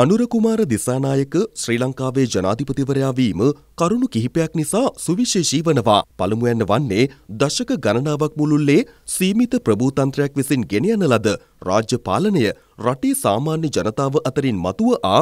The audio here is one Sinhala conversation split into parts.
අනුරකුමාර දිසානායක ශ්‍රී ලංකාවේ ජනාධිපතිවරයා වීම කරුණු කිහිපයක් නිසා සුවිශේෂී වනවා. පළමුවැන්න වන්නේ දශක ගණනාවක් මුළුල්ලේ සීමිත ප්‍රභූතන්ත්‍රයක් විසින් ගෙනයන ලද රාජ්‍ය පාලනය රටේ සාමාන්‍ය ජනතාව අතරින් මතුව ආ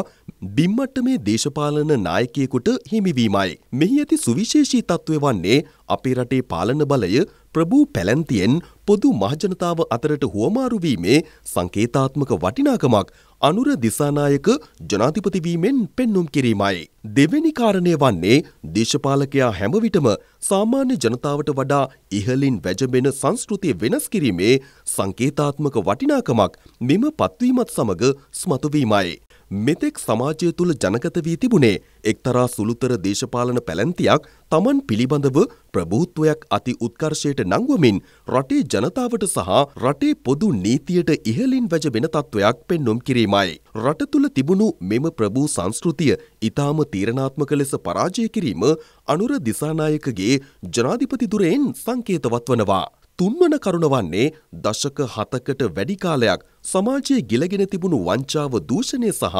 බිම්මට්ටමේ දේශපාලන නායකයෙකුට හිමිවීමයි. මෙහි ඇති සුවිශේෂී තත්ත්වය වන්නේ අපේ රටේ පාලන බලය ප්‍රභූ පැලැන්තියෙන් පොදු මහජනතාව අතරට හුවමාරුවීමේ සංකේතාත්මක වටිනාකමක් අනුර දිසානායක ජනාධිපතිවීමෙන් පෙන්නුම් කිරීමයි. දෙවැනි කාරණය වන්නේ දේශපාලකයා හැමවිටම සාමාන්‍ය ජනතාවට වඩා ඉහලින් වැජඹෙන සංස්කෘතිය වෙනස් කිරීමේ සංකේතාත්මක වටිනාකමක් මෙම පත්වීමත් සමග ස්මතුවීමයි. මෙතෙක් සමාජය තුළ ජනගත වී තිබුණේ එක්තරා සුළුතර දේශපාලන පැලැන්තියක් Taman පිළිබඳව ප්‍රභූත්වයක් අති උත්කර්ෂයට නංවමින් රටේ ජනතාවට සහ රටේ පොදු නීතියට ඉහළින් වැජබෙන තත්වයක් පෙන්වුම් කිරීමයි. රට තුළ තිබුණු මෙම ප්‍රභූ සංස්කෘතිය ඊටාම තීරණාත්මක ලෙස පරාජය කිරීම අනුර දිසානායකගේ ජනාධිපති දුරෙන් සංකේතවත් වනවා. තුන්වන කරුණ වන්නේ දශක 7කට වැඩි කාලයක් සමාජයේ ගිලගෙන තිබුණු වංචාව දූෂණය සහ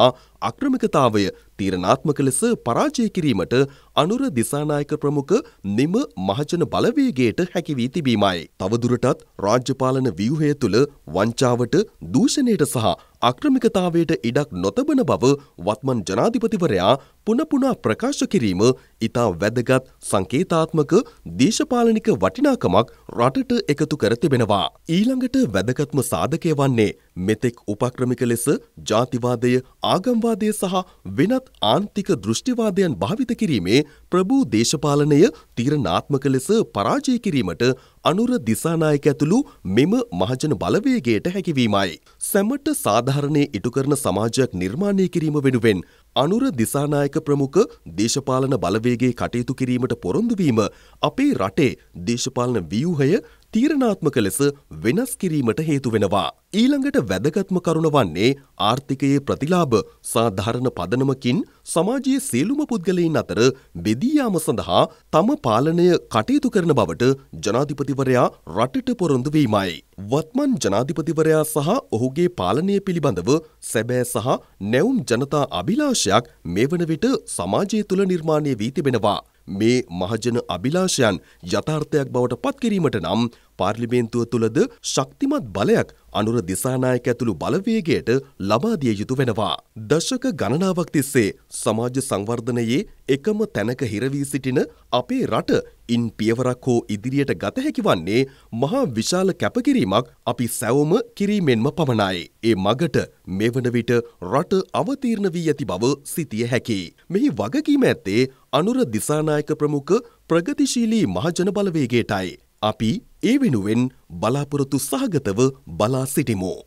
අක්‍රමිකතාවය තීරණාත්මක ලෙස පරාජය කිරීමට අනුර දිසානායක ප්‍රමුඛ නිම මහජන බලවේගයට හැකි වී තිබීමයි. තවදුරටත් රාජ්‍යපාලන ව්‍යුහය තුළ වංචාවට දූෂණයට සහ අක්‍රමිකතාවයට ඉඩක් නොතබන බව වත්මන් ජනාධිපතිවරයා පුනපුනා ප්‍රකාශ කිරීම ඉතා වැදගත් සංකේතාත්මක දේශපාලනික වටිනාකමක් රටට එකතු කර තිබෙනවා. ඊළඟට වැදගත්ම සාධකය වන්නේ මෙතෙක් උපක්‍රමික ලෙස ජාතිවාදය ආගම්වාදය සහ වෙනත් ආන්තික දෘෂ්ටිවාදයන් භාවිත කිරීමේ ප්‍රභූ දේශපාලනය තීරණාත්මක ලෙස පරාජය කිරීමට අනුර දිසානායක ඇතුළු මෙම මහජන බලවේගයට හැකිවීමයි. සැමට සාධාරණය ඉටු කරන සමාජයක් නිර්මාණය කිරීම වෙනුවෙන් අනුර දිසානායක ප්‍රමුඛ දේශපාලන බලවේගේ කටයුතු කිරීමට පොරොන්දුවීම අපේ රටේ දේශපාලන ව්‍යූහය තීරණාත්මක ලෙස වෙනස් කිරීමට හේතු වෙනවා. ඊළඟට වැදගත්ම කරුණ වන්නේ ආර්ථිකයේ ප්‍රතිලාභ සාධාරණ පදනමකින් සමාජයේ සියලුම පුද්ගලයන් අතර බෙදී යාම සඳහා තම පාලනය කටයුතු කරන බවට ජනාධිපතිවරයා රටට පොරොන්දු වීමයි. වත්මන් ජනාධිපතිවරයා සහ ඔහුගේ පාලනය පිළිබඳව සැබෑ සහ නැවුම් ජනතා අභිලාෂයක් මේ වන විට සමාජය තුළ නිර්මාණය වී තිබෙනවා. මේ මහජන අභිලාෂයන් යථාර්ථයක් බවට පත්කිරීමට නම් පාර්ලිමේන්තුව තුළද ශක්තිමත් බලයක් අනුර දිසානායක ඇතුළු බලවේගයට ලබා දිය යුතු වෙනවා. දශක ගණනාවක් තිස්සේ සමාජ සංවර්ධනයේ එකම තැනක හිරවී සිටින අපේ රට ඉන් පියවරක් හෝ ඉදිරියට ගත හැකි වන්නේ මහා විශාල කැපකිරීමක් අපි සැවොම කිරීමෙන්ම පමණයි. ඒ මගට මෙවන විට රට අවතීර්ණ වී ඇති බව සිතිය හැකි. මෙහි වගකීම ඇත්තේ අනුර දිසානායක ප්‍රමුඛ ප්‍රගතිශීලී මහජන බලවේගයටයි. අපි ඒ වෙනුවෙන් බලාපොරොත්තු සහගතව බලා සිටිමු.